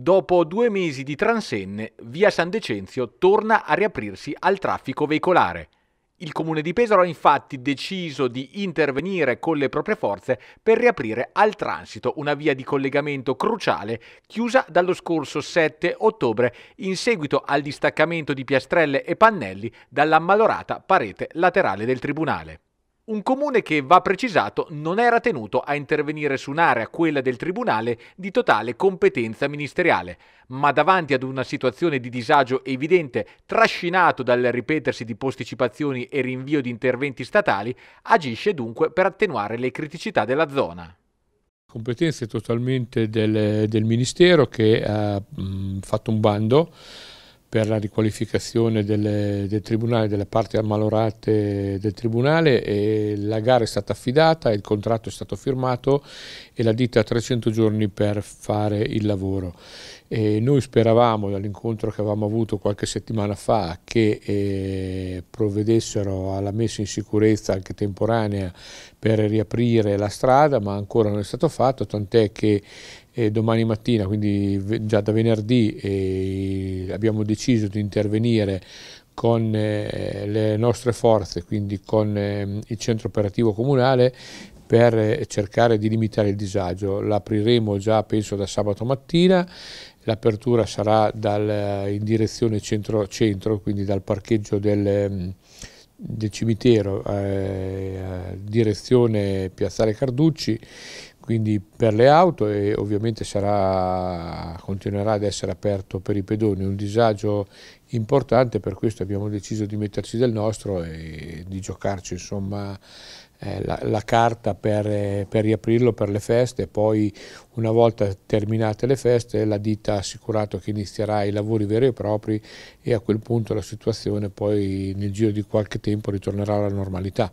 Dopo due mesi di transenne, via San Decenzio torna a riaprirsi al traffico veicolare. Il comune di Pesaro ha infatti deciso di intervenire con le proprie forze per riaprire al transito una via di collegamento cruciale chiusa dallo scorso 7 ottobre in seguito al distaccamento di piastrelle e pannelli dall'ammalorata parete laterale del tribunale un comune che, va precisato, non era tenuto a intervenire su un'area, quella del Tribunale, di totale competenza ministeriale, ma davanti ad una situazione di disagio evidente, trascinato dal ripetersi di posticipazioni e rinvio di interventi statali, agisce dunque per attenuare le criticità della zona. Competenze totalmente del, del Ministero che ha mh, fatto un bando per la riqualificazione delle, del Tribunale, delle parti ammalorate del Tribunale e la gara è stata affidata, il contratto è stato firmato e la ditta ha 300 giorni per fare il lavoro. E noi speravamo dall'incontro che avevamo avuto qualche settimana fa che eh, provvedessero alla messa in sicurezza anche temporanea per riaprire la strada, ma ancora non è stato fatto, tant'è che domani mattina, quindi già da venerdì abbiamo deciso di intervenire con eh, le nostre forze, quindi con ehm, il centro operativo comunale per eh, cercare di limitare il disagio. L'apriremo già penso da sabato mattina, l'apertura sarà dal, eh, in direzione centro-centro, quindi dal parcheggio del, ehm, del cimitero, eh, direzione Piazzale Carducci, quindi per le auto e ovviamente sarà, continuerà ad essere aperto per i pedoni, un disagio importante, per questo abbiamo deciso di metterci del nostro e di giocarci insomma, eh, la, la, carta per, per, riaprirlo per le feste, poi una volta terminate le feste la ditta ha assicurato che inizierà i lavori veri e propri e a quel punto la situazione poi nel giro di qualche tempo ritornerà alla normalità.